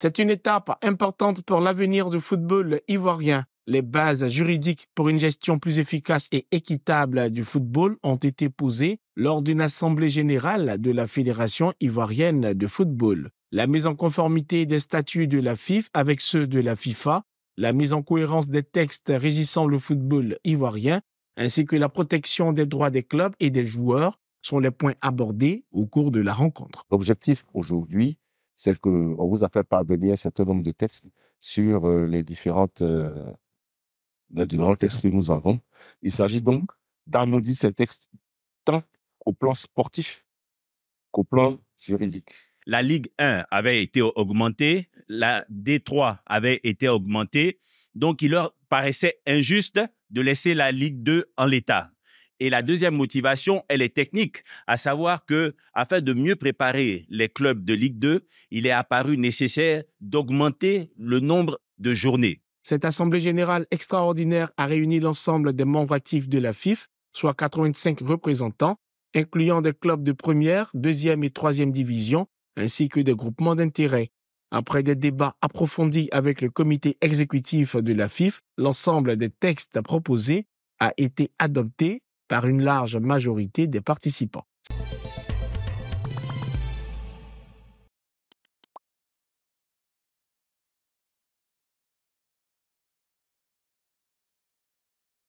C'est une étape importante pour l'avenir du football ivoirien. Les bases juridiques pour une gestion plus efficace et équitable du football ont été posées lors d'une assemblée générale de la Fédération ivoirienne de football. La mise en conformité des statuts de la FIFA avec ceux de la FIFA, la mise en cohérence des textes régissant le football ivoirien, ainsi que la protection des droits des clubs et des joueurs sont les points abordés au cours de la rencontre. L'objectif aujourd'hui, celle qu'on vous a fait parvenir un certain nombre de textes sur euh, les différentes euh, différents textes que nous avons. Il s'agit donc d'harmoniser ces textes tant au plan sportif qu'au plan juridique. La Ligue 1 avait été augmentée, la D3 avait été augmentée, donc il leur paraissait injuste de laisser la Ligue 2 en l'état. Et la deuxième motivation, elle est technique, à savoir que, afin de mieux préparer les clubs de Ligue 2, il est apparu nécessaire d'augmenter le nombre de journées. Cette assemblée générale extraordinaire a réuni l'ensemble des membres actifs de la FIF, soit 85 représentants, incluant des clubs de première, deuxième et troisième division, ainsi que des groupements d'intérêt. Après des débats approfondis avec le comité exécutif de la FIF, l'ensemble des textes proposés a été adopté par une large majorité des participants.